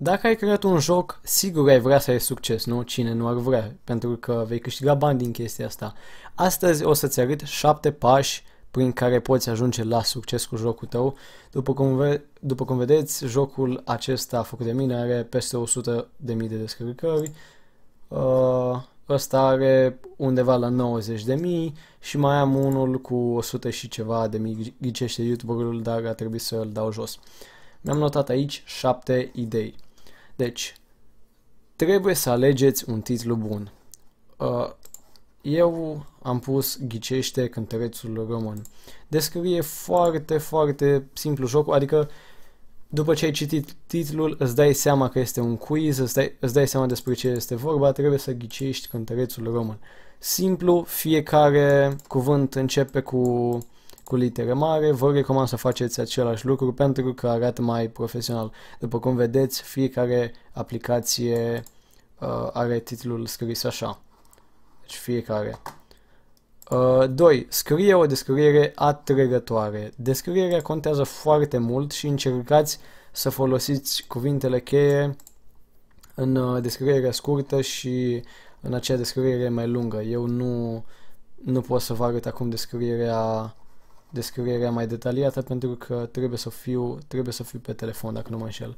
Dacă ai creat un joc, sigur ai vrea să ai succes, nu? Cine nu ar vrea, pentru că vei câștiga bani din chestia asta. Astăzi o să-ți arăt 7 pași prin care poți ajunge la succes cu jocul tău. După cum, ve- după cum vedeți, jocul acesta făcut de mine are peste 100.000 de mii de descărcări. Uh, ăsta are undeva la 90.000 și mai am unul cu 100 și ceva de mii ghicește YouTuberul, dar a trebuit să l dau jos. Mi-am notat aici 7 idei. Deci, trebuie să alegeți un titlu bun. Uh, eu am pus Ghicește cântărețul român. Descrie foarte, foarte simplu jocul, adică după ce ai citit titlul, îți dai seama că este un quiz, îți dai, îți dai seama despre ce este vorba, trebuie să ghicești cântărețul român. Simplu, fiecare cuvânt începe cu cu litere mare, vă recomand să faceți același lucru pentru că arată mai profesional. După cum vedeți, fiecare aplicație uh, are titlul scris așa. Deci fiecare. 2. Uh, scrie o descriere atrăgătoare. Descrierea contează foarte mult și încercați să folosiți cuvintele cheie în uh, descrierea scurtă și în acea descriere mai lungă. Eu nu, nu pot să vă arăt acum descrierea descrierea mai detaliată pentru că trebuie să fiu, trebuie să fiu pe telefon dacă nu mă înșel.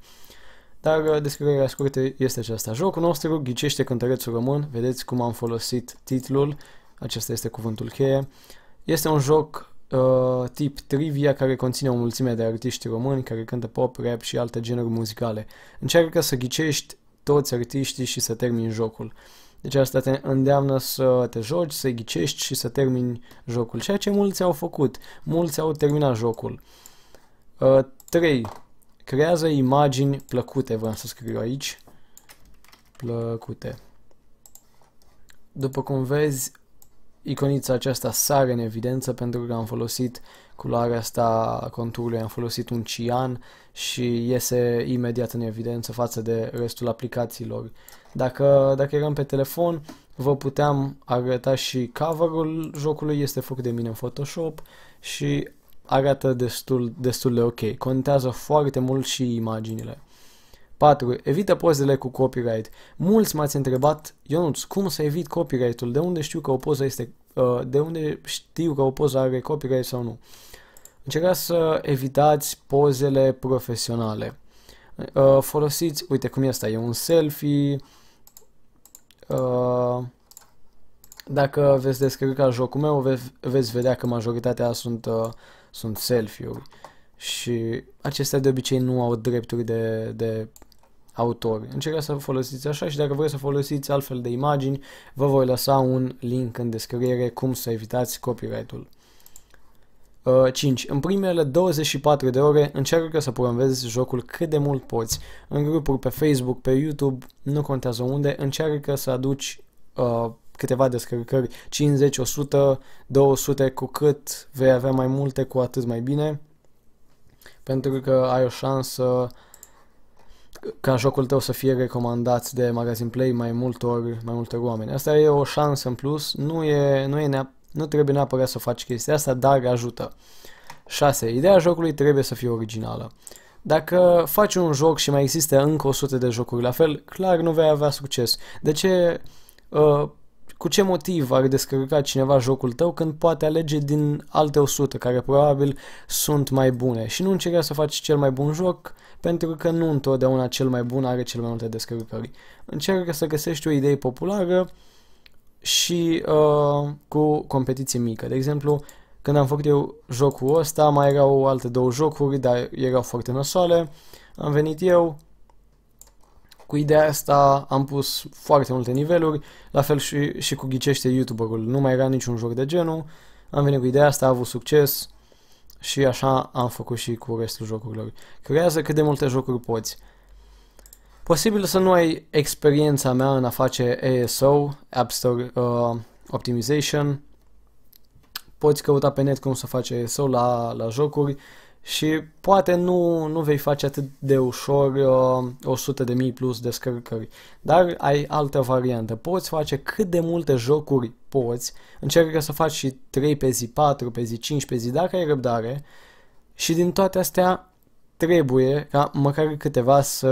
Dar uh, descrierea scurtă este aceasta. Jocul nostru ghicește cântărețul român, vedeți cum am folosit titlul, acesta este cuvântul cheie. Este un joc uh, tip trivia care conține o mulțime de artiști români care cântă pop, rap și alte genuri muzicale. Încearcă să ghicești toți artiștii și să termini jocul. Deci asta te îndeamnă să te joci, să ghicești și să termini jocul, ceea ce mulți au făcut. Mulți au terminat jocul. 3. Uh, creează imagini plăcute, vreau să scriu aici. Plăcute. După cum vezi, iconița aceasta sare în evidență pentru că am folosit culoarea asta conturului, am folosit un cian și iese imediat în evidență față de restul aplicațiilor. Dacă, dacă eram pe telefon, vă puteam arăta și coverul jocului, este făcut de mine în Photoshop și arată destul, destul de ok. Contează foarte mult și imaginile. 4. Evită pozele cu copyright. Mulți m-ați întrebat, Ionuț, cum să evit copyright-ul? De unde știu că o poză este uh, de unde știu că o poză are copyright sau nu? Încercați să evitați pozele profesionale. Uh, folosiți, uite cum e asta, e un selfie, Uh, dacă veți ca jocul meu, ve veți vedea că majoritatea sunt, uh, sunt selfie-uri. Și acestea de obicei nu au drepturi de, de autor. Încercați să folosiți așa și dacă vreți să folosiți altfel de imagini, vă voi lăsa un link în descriere cum să evitați copyright-ul. 5. Uh, în primele 24 de ore încearcă să promovezi jocul cât de mult poți. În grupuri pe Facebook, pe YouTube, nu contează unde, încearcă să aduci uh, câteva descărcări, 50, 100, 200, cu cât vei avea mai multe, cu atât mai bine, pentru că ai o șansă ca jocul tău să fie recomandat de Magazine Play mai multor, mai multor oameni. Asta e o șansă în plus, nu e, nu e neapărat nu trebuie neapărat să faci chestia asta, dar ajută. 6. Ideea jocului trebuie să fie originală. Dacă faci un joc și mai există încă 100 de jocuri la fel, clar nu vei avea succes. De ce... Uh, cu ce motiv ar descărca cineva jocul tău când poate alege din alte 100 care probabil sunt mai bune și nu încerca să faci cel mai bun joc pentru că nu întotdeauna cel mai bun are cel mai multe descărcări. Încearcă să găsești o idee populară și uh, cu competiție mică. De exemplu, când am făcut eu jocul ăsta, mai erau alte două jocuri, dar erau foarte năsoale. Am venit eu, cu ideea asta am pus foarte multe niveluri, la fel și, și cu ghicește YouTuberul, nu mai era niciun joc de genul, am venit cu ideea asta, a avut succes și așa am făcut și cu restul jocurilor. Creează cât de multe jocuri poți. Posibil să nu ai experiența mea în a face ASO, App Store uh, Optimization. Poți căuta pe net cum să faci ASO la, la jocuri și poate nu, nu vei face atât de ușor uh, 100 de mii plus descărcări, dar ai altă variantă. Poți face cât de multe jocuri poți, încercă să faci și 3 pe zi, 4 pe zi, 5 pe zi, dacă ai răbdare și din toate astea trebuie ca măcar câteva să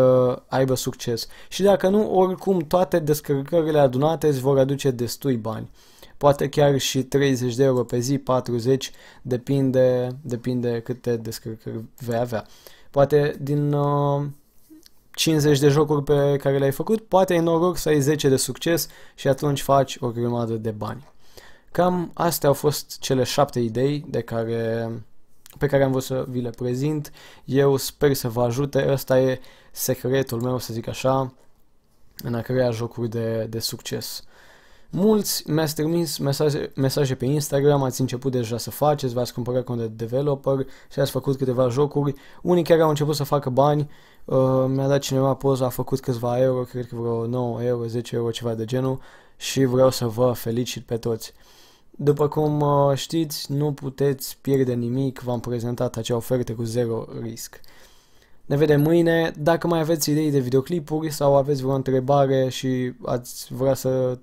aibă succes. Și dacă nu, oricum toate descărcările adunate îți vor aduce destui bani. Poate chiar și 30 de euro pe zi, 40, depinde, depinde câte descărcări vei avea. Poate din uh, 50 de jocuri pe care le-ai făcut, poate ai noroc să ai 10 de succes și atunci faci o grămadă de bani. Cam astea au fost cele șapte idei de care pe care am vrut să vi le prezint. Eu sper să vă ajute, ăsta e secretul meu, să zic așa, în a crea jocuri de, de succes. Mulți mi-ați trimis mesaje, mesaje pe Instagram, ați început deja să faceți, v-ați cumpărat cont de developer și ați făcut câteva jocuri. Unii chiar au început să facă bani, uh, mi-a dat cineva poza a făcut câțiva euro, cred că vreo 9 euro, 10 euro, ceva de genul și vreau să vă felicit pe toți. După cum uh, știți, nu puteți pierde nimic, v-am prezentat acea ofertă cu zero risc. Ne vedem mâine, dacă mai aveți idei de videoclipuri sau aveți vreo întrebare și ați vrea să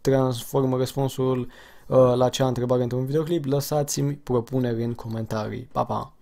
transformă răspunsul uh, la acea întrebare într-un videoclip, lăsați-mi propuneri în comentarii. Pa, pa!